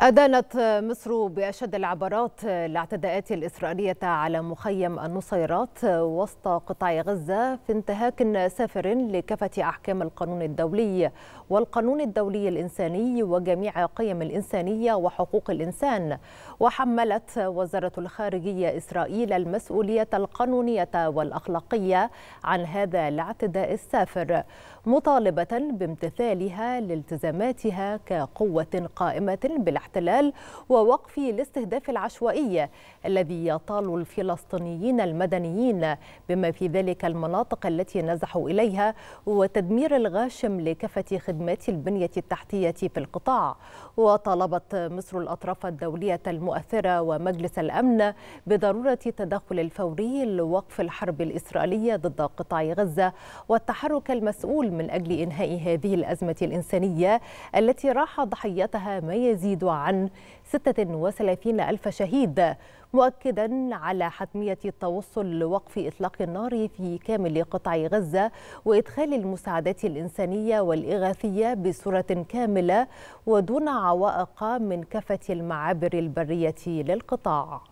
أدانت مصر بأشد العبارات الاعتداءات الإسرائيلية على مخيم النصيرات وسط قطاع غزة في انتهاك سافر لكافة أحكام القانون الدولي والقانون الدولي الإنساني وجميع قيم الإنسانية وحقوق الإنسان وحملت وزارة الخارجية إسرائيل المسؤولية القانونية والأخلاقية عن هذا الاعتداء السافر مطالبة بامتثالها لالتزاماتها كقوة قائمة بالعالم الاحتلال ووقف الاستهداف العشوائي الذي يطال الفلسطينيين المدنيين بما في ذلك المناطق التي نزحوا إليها وتدمير الغاشم لكافة خدمات البنية التحتية في القطاع وطالبت مصر الأطراف الدولية المؤثرة ومجلس الأمن بضرورة تدخل الفوري لوقف الحرب الإسرائيلية ضد قطاع غزة والتحرك المسؤول من أجل إنهاء هذه الأزمة الإنسانية التي راح ضحيتها ما يزيد عن 36 ألف شهيد مؤكدا على حتمية التوصل لوقف إطلاق النار في كامل قطاع غزة وإدخال المساعدات الإنسانية والإغاثية بصورة كاملة ودون عوائق من كافة المعابر البرية للقطاع